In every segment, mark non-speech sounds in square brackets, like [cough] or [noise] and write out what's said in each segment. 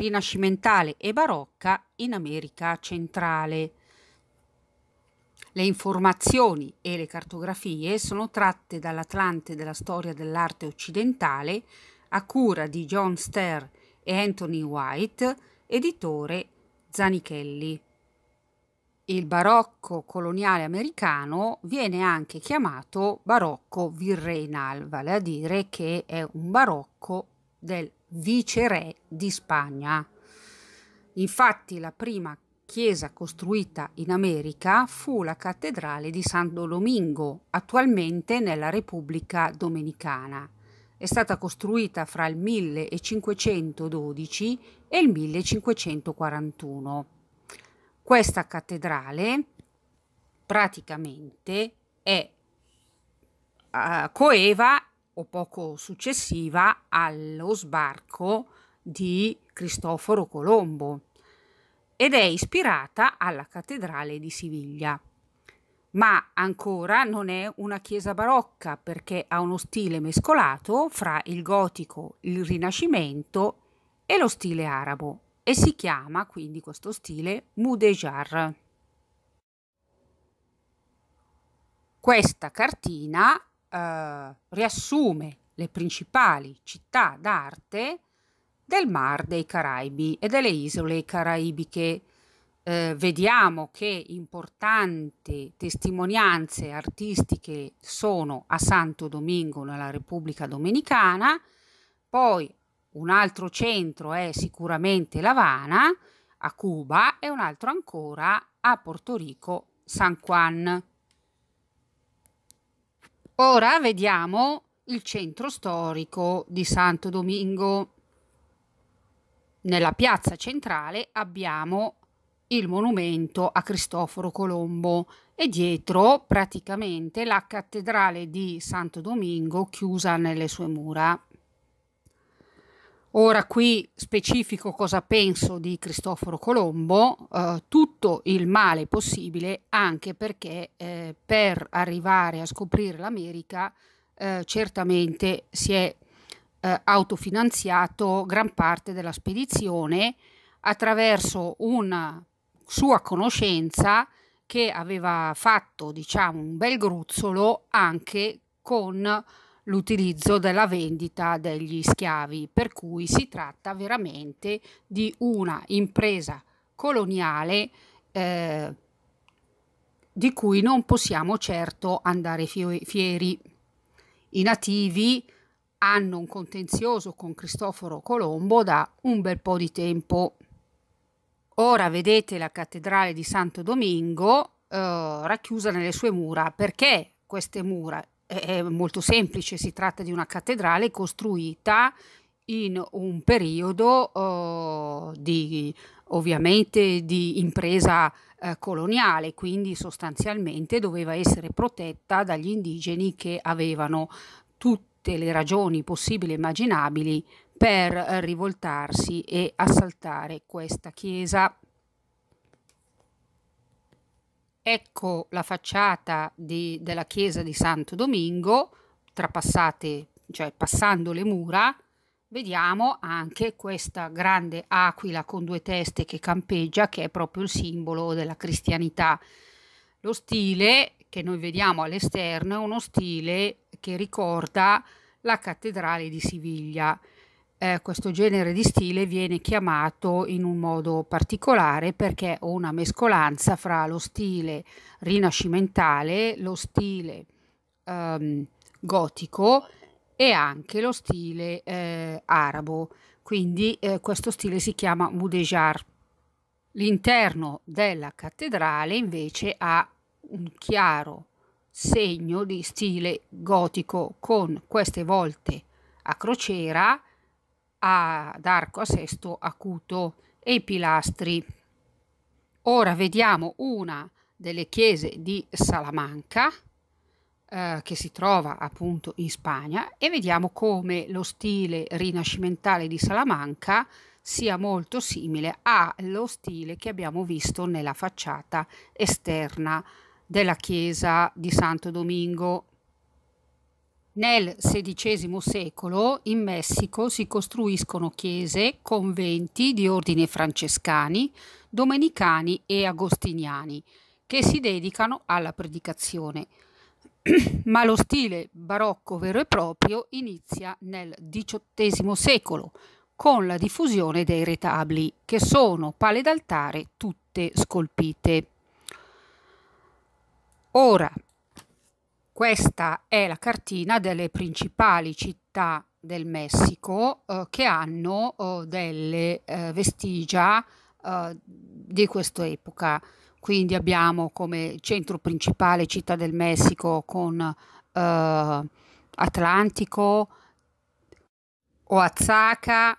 rinascimentale e barocca in America centrale. Le informazioni e le cartografie sono tratte dall'Atlante della storia dell'arte occidentale a cura di John Ster e Anthony White, editore Zanichelli. Il barocco coloniale americano viene anche chiamato barocco virreinal, vale a dire che è un barocco del viceré di Spagna. Infatti la prima chiesa costruita in America fu la cattedrale di Santo Domingo, attualmente nella Repubblica Dominicana. È stata costruita fra il 1512 e il 1541. Questa cattedrale praticamente è uh, coeva o poco successiva allo sbarco di Cristoforo Colombo ed è ispirata alla cattedrale di Siviglia. Ma ancora non è una chiesa barocca perché ha uno stile mescolato fra il gotico, il rinascimento e lo stile arabo e si chiama quindi questo stile Mudejar. Questa cartina eh, riassume le principali città d'arte del Mar dei Caraibi e delle isole caraibiche. Eh, vediamo che importanti testimonianze artistiche sono a Santo Domingo nella Repubblica Dominicana, poi un altro centro è sicuramente L'Avana a Cuba e un altro ancora a Porto Rico, San Juan. Ora vediamo il centro storico di Santo Domingo. Nella piazza centrale abbiamo il monumento a Cristoforo Colombo e dietro praticamente la cattedrale di Santo Domingo chiusa nelle sue mura. Ora qui specifico cosa penso di Cristoforo Colombo, eh, tutto il male possibile anche perché eh, per arrivare a scoprire l'America eh, certamente si è eh, autofinanziato gran parte della spedizione attraverso una sua conoscenza che aveva fatto diciamo un bel gruzzolo anche con l'utilizzo della vendita degli schiavi, per cui si tratta veramente di una impresa coloniale eh, di cui non possiamo certo andare fieri. I nativi hanno un contenzioso con Cristoforo Colombo da un bel po' di tempo. Ora vedete la cattedrale di Santo Domingo eh, racchiusa nelle sue mura. Perché queste mura? è molto semplice, si tratta di una cattedrale costruita in un periodo eh, di, ovviamente di impresa eh, coloniale, quindi sostanzialmente doveva essere protetta dagli indigeni che avevano tutte le ragioni possibili e immaginabili per rivoltarsi e assaltare questa chiesa. Ecco la facciata di, della chiesa di Santo Domingo, trapassate, cioè passando le mura, vediamo anche questa grande aquila con due teste che campeggia, che è proprio il simbolo della cristianità. Lo stile che noi vediamo all'esterno è uno stile che ricorda la cattedrale di Siviglia eh, questo genere di stile viene chiamato in un modo particolare perché è una mescolanza fra lo stile rinascimentale, lo stile ehm, gotico e anche lo stile eh, arabo. Quindi eh, questo stile si chiama Mudejar. L'interno della cattedrale invece ha un chiaro segno di stile gotico con queste volte a crociera ad arco a sesto acuto e i pilastri. Ora vediamo una delle chiese di Salamanca eh, che si trova appunto in Spagna e vediamo come lo stile rinascimentale di Salamanca sia molto simile allo stile che abbiamo visto nella facciata esterna della chiesa di Santo Domingo nel XVI secolo in Messico si costruiscono chiese, conventi di ordine francescani, domenicani e agostiniani, che si dedicano alla predicazione. [clears throat] Ma lo stile barocco vero e proprio inizia nel XVIII secolo, con la diffusione dei retabli, che sono pale d'altare tutte scolpite. Ora questa è la cartina delle principali città del Messico eh, che hanno eh, delle eh, vestigia eh, di questa epoca. Quindi abbiamo come centro principale città del Messico con eh, Atlantico, Oaxaca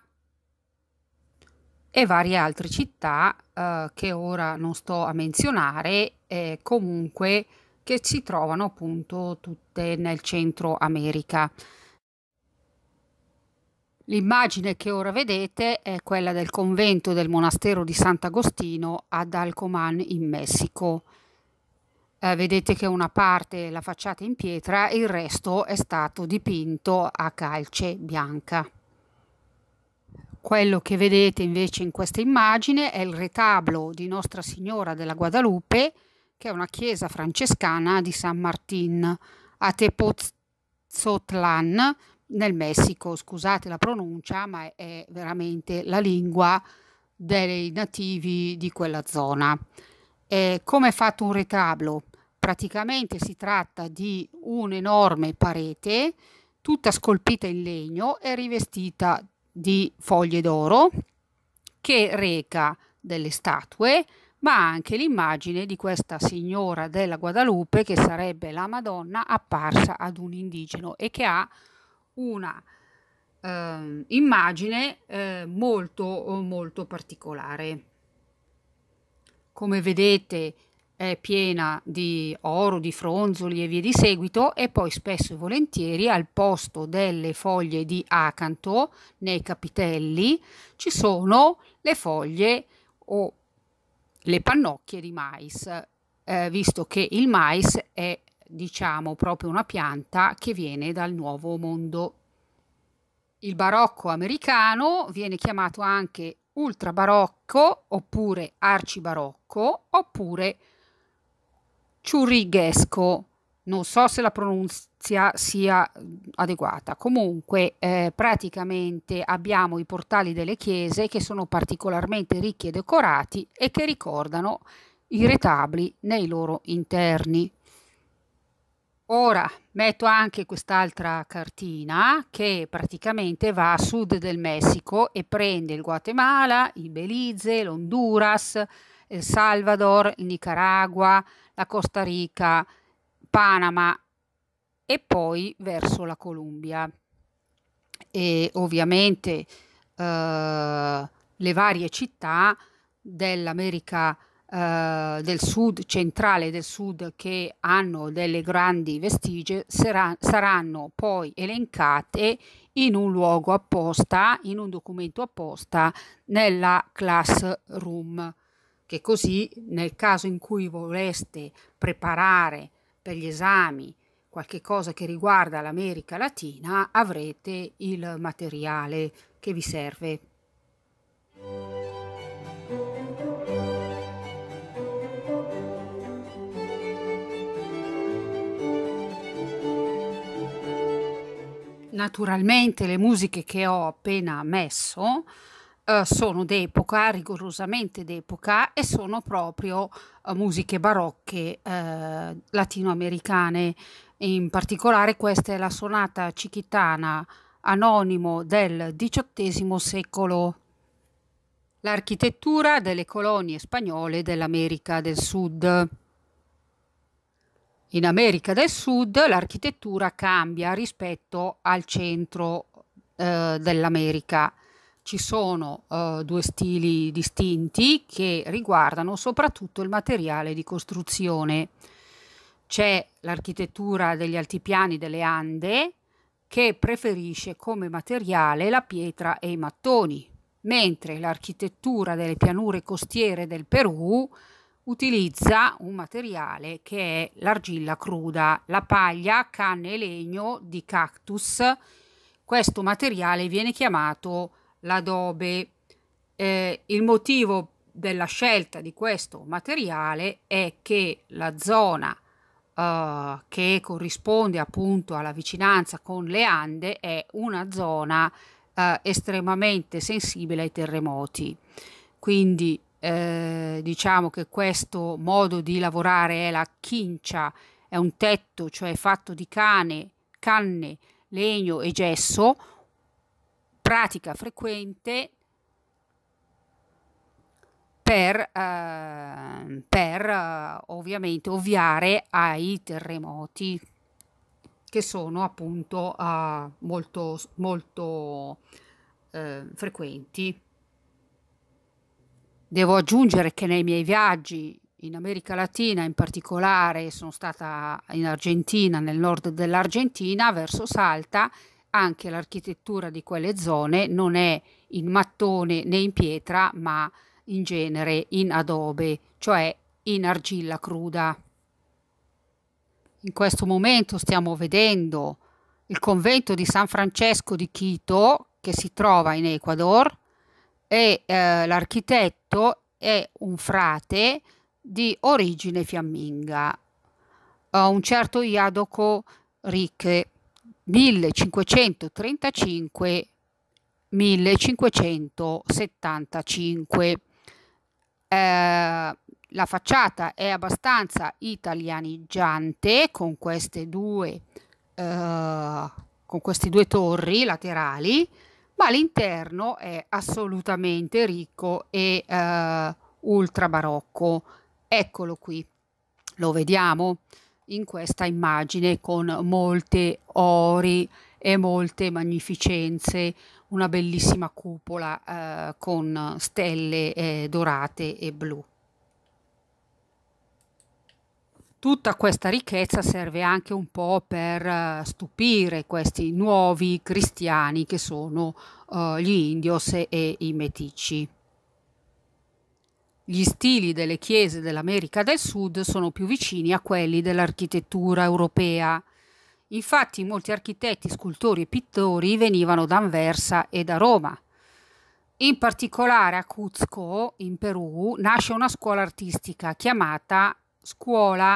e varie altre città eh, che ora non sto a menzionare, comunque che si trovano appunto tutte nel centro America. L'immagine che ora vedete è quella del convento del monastero di Sant'Agostino ad Alcomán in Messico. Eh, vedete che una parte è la facciata in pietra il resto è stato dipinto a calce bianca. Quello che vedete invece in questa immagine è il retablo di Nostra Signora della Guadalupe, che è una chiesa francescana di San Martín a Tepozotlan nel Messico. Scusate la pronuncia, ma è veramente la lingua dei nativi di quella zona. E come è fatto un retablo? Praticamente si tratta di un'enorme parete tutta scolpita in legno e rivestita di foglie d'oro che reca delle statue ma anche l'immagine di questa signora della Guadalupe che sarebbe la Madonna apparsa ad un indigeno e che ha una eh, immagine eh, molto molto particolare. Come vedete è piena di oro, di fronzoli e via di seguito e poi spesso e volentieri al posto delle foglie di acanto nei capitelli ci sono le foglie o le pannocchie di mais, eh, visto che il mais è diciamo proprio una pianta che viene dal nuovo mondo. Il barocco americano viene chiamato anche ultrabarocco oppure arcibarocco oppure ciurrighesco non so se la pronunzia sia adeguata, comunque eh, praticamente abbiamo i portali delle chiese che sono particolarmente ricchi e decorati e che ricordano i retabli nei loro interni. Ora metto anche quest'altra cartina che praticamente va a sud del Messico e prende il Guatemala, il Belize, l'Honduras, il Salvador, il Nicaragua, la Costa Rica, Panama e poi verso la Colombia. E ovviamente eh, le varie città dell'America eh, del sud, centrale del sud, che hanno delle grandi vestigie, sera- saranno poi elencate in un luogo apposta, in un documento apposta, nella classroom, che così nel caso in cui voleste preparare per gli esami, qualche cosa che riguarda l'America Latina, avrete il materiale che vi serve. Naturalmente le musiche che ho appena messo eh, sono d'epoca, rigorosamente d'epoca e sono proprio eh, musiche barocche eh, latinoamericane. In particolare questa è la sonata cichitana anonimo del XVIII secolo. L'architettura delle colonie spagnole dell'America del Sud. In America del Sud l'architettura cambia rispetto al centro eh, dell'America ci sono eh, due stili distinti che riguardano soprattutto il materiale di costruzione. C'è l'architettura degli altipiani delle Ande che preferisce come materiale la pietra e i mattoni, mentre l'architettura delle pianure costiere del Perù utilizza un materiale che è l'argilla cruda, la paglia, canne e legno di cactus. Questo materiale viene chiamato l'adobe. Eh, il motivo della scelta di questo materiale è che la zona eh, che corrisponde appunto alla vicinanza con le Ande è una zona eh, estremamente sensibile ai terremoti. Quindi eh, diciamo che questo modo di lavorare è la chincia, è un tetto cioè fatto di cane, canne, legno e gesso, pratica frequente per, eh, per eh, ovviamente ovviare ai terremoti che sono appunto eh, molto, molto ehm, frequenti. Devo aggiungere che nei miei viaggi in America Latina, in particolare sono stata in Argentina, nel nord dell'Argentina, verso Salta, anche l'architettura di quelle zone non è in mattone né in pietra, ma in genere in adobe, cioè in argilla cruda. In questo momento stiamo vedendo il convento di San Francesco di Quito che si trova in Ecuador e eh, l'architetto è un frate di origine fiamminga, un certo Iadoco Ricche. 1535 1575 eh, la facciata è abbastanza italianeggiante con queste due eh, con queste due torri laterali ma l'interno è assolutamente ricco e eh, ultra barocco eccolo qui lo vediamo in questa immagine con molte ori e molte magnificenze, una bellissima cupola eh, con stelle eh, dorate e blu. Tutta questa ricchezza serve anche un po' per eh, stupire questi nuovi cristiani che sono eh, gli indios e, e i metici. Gli stili delle chiese dell'America del Sud sono più vicini a quelli dell'architettura europea. Infatti molti architetti, scultori e pittori venivano da Anversa e da Roma. In particolare a Cuzco, in Perù, nasce una scuola artistica chiamata Scuola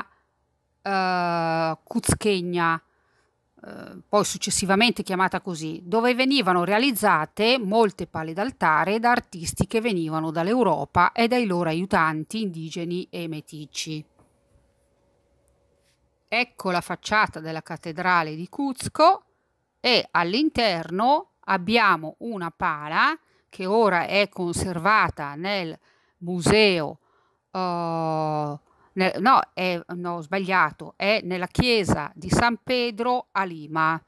eh, Cuzchegna, eh, poi successivamente chiamata così, dove venivano realizzate molte pale d'altare da artisti che venivano dall'Europa e dai loro aiutanti indigeni e meticci. Ecco la facciata della cattedrale di Cuzco e all'interno abbiamo una pala che ora è conservata nel museo eh, ne, no, è, no, sbagliato, è nella chiesa di San Pedro a Lima,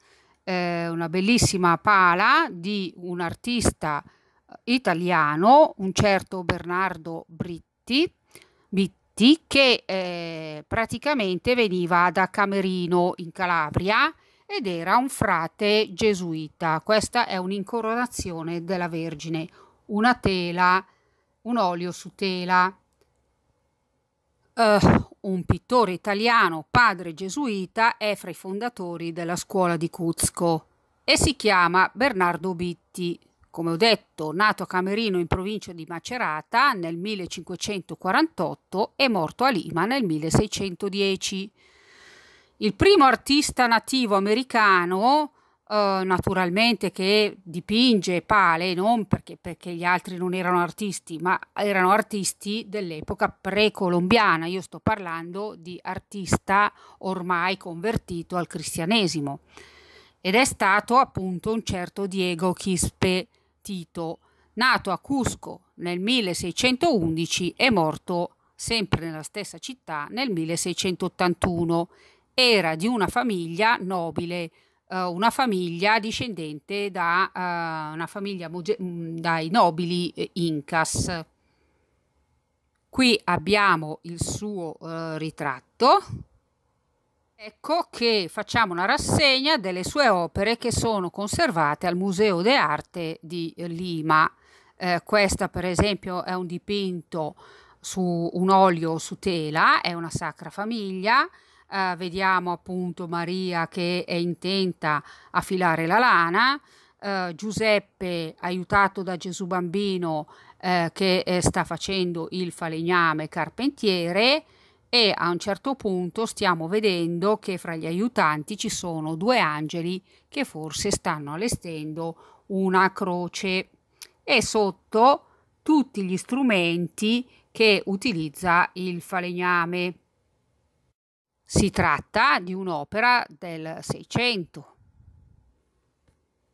eh, una bellissima pala di un artista eh, italiano, un certo Bernardo Britti, Bitti, che eh, praticamente veniva da Camerino in Calabria ed era un frate gesuita. Questa è un'incoronazione della Vergine, una tela, un olio su tela Uh, un pittore italiano, padre gesuita, è fra i fondatori della scuola di Cuzco e si chiama Bernardo Bitti. Come ho detto, nato a Camerino in provincia di Macerata nel 1548 e morto a Lima nel 1610. Il primo artista nativo americano Uhm, naturalmente che dipinge Pale non perché, perché, gli altri non erano artisti, ma erano artisti dell'epoca precolombiana. Io sto parlando di artista ormai convertito al cristianesimo ed è stato appunto un certo Diego Quispe Tito, nato a Cusco nel 1611 e morto sempre nella stessa città nel 1681. Era di una famiglia nobile uh, una famiglia discendente da uh, una famiglia dai nobili eh, Incas. Qui abbiamo il suo uh, ritratto. Ecco che facciamo una rassegna delle sue opere che sono conservate al Museo de Arte di Lima. Eh, questa per esempio è un dipinto su un olio su tela, è una sacra famiglia, eh, vediamo appunto Maria che è intenta a filare la lana, eh, Giuseppe aiutato da Gesù Bambino eh, che eh, sta facendo il falegname carpentiere e a un certo punto stiamo vedendo che fra gli aiutanti ci sono due angeli che forse stanno allestendo una croce e sotto tutti gli strumenti che utilizza il falegname. Si tratta di un'opera del Seicento.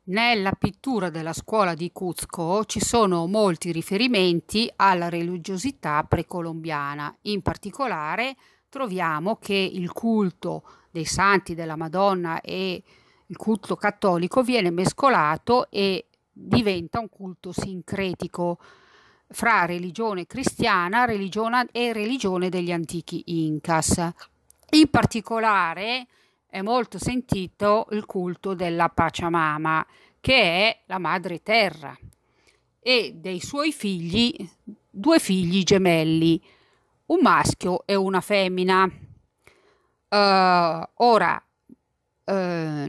Nella pittura della scuola di Cuzco ci sono molti riferimenti alla religiosità precolombiana. In particolare troviamo che il culto dei santi della Madonna e il culto cattolico viene mescolato e diventa un culto sincretico fra religione cristiana religione e religione degli antichi Incas. In particolare è molto sentito il culto della Pachamama, che è la madre terra, e dei suoi figli, due figli gemelli, un maschio e una femmina. Uh, ora, uh, la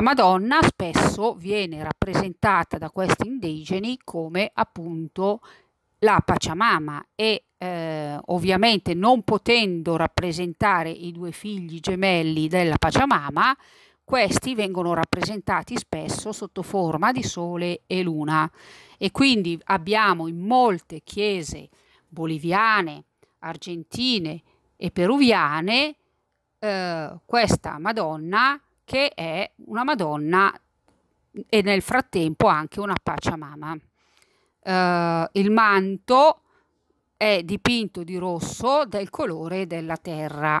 Madonna spesso viene rappresentata da questi indigeni come appunto la Pachamama e eh, ovviamente non potendo rappresentare i due figli gemelli della Pachamama, questi vengono rappresentati spesso sotto forma di sole e luna e quindi abbiamo in molte chiese boliviane, argentine e peruviane eh, questa Madonna che è una Madonna e nel frattempo anche una Pachamama. Eh, il manto è dipinto di rosso del colore della terra.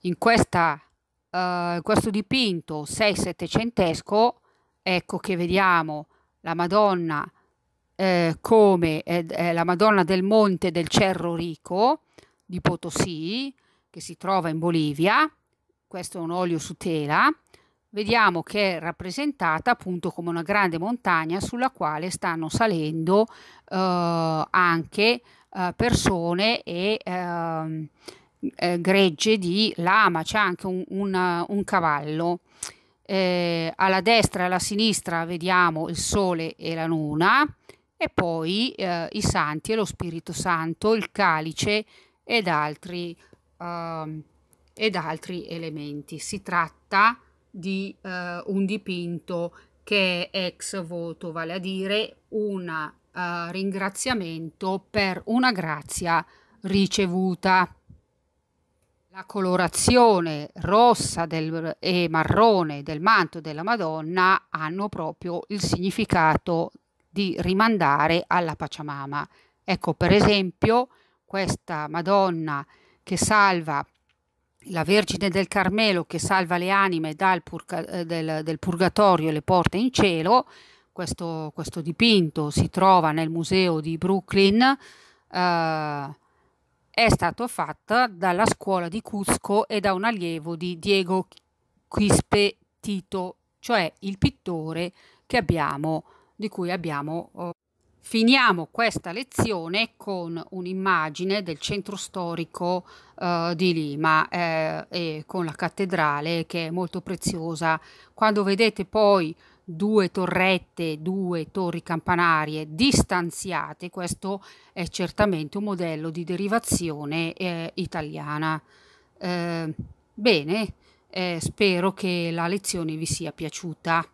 In, questa, uh, in questo dipinto 6-700esco, ecco che vediamo la Madonna eh, come eh, eh, la Madonna del Monte del Cerro Rico di Potosí, che si trova in Bolivia. Questo è un olio su tela vediamo che è rappresentata appunto come una grande montagna sulla quale stanno salendo eh, anche eh, persone e ehm, eh, gregge di lama, c'è anche un, un, un cavallo. Eh, alla destra e alla sinistra vediamo il sole e la luna e poi eh, i santi e lo Spirito Santo, il calice ed altri, ehm, ed altri elementi. Si tratta di di eh, un dipinto che è ex voto, vale a dire un eh, ringraziamento per una grazia ricevuta. La colorazione rossa del, e marrone del manto della Madonna hanno proprio il significato di rimandare alla Pachamama. Ecco, per esempio, questa Madonna che salva la Vergine del Carmelo che salva le anime dal purga, eh, del, del, purgatorio e le porta in cielo. Questo, questo, dipinto si trova nel museo di Brooklyn, eh, è stato fatto dalla scuola di Cusco e da un allievo di Diego Quispe Tito, cioè il pittore abbiamo, di cui abbiamo oh, Finiamo questa lezione con un'immagine del centro storico eh, di Lima eh, e con la cattedrale che è molto preziosa. Quando vedete poi due torrette, due torri campanarie distanziate, questo è certamente un modello di derivazione eh, italiana. Eh, bene, eh, spero che la lezione vi sia piaciuta.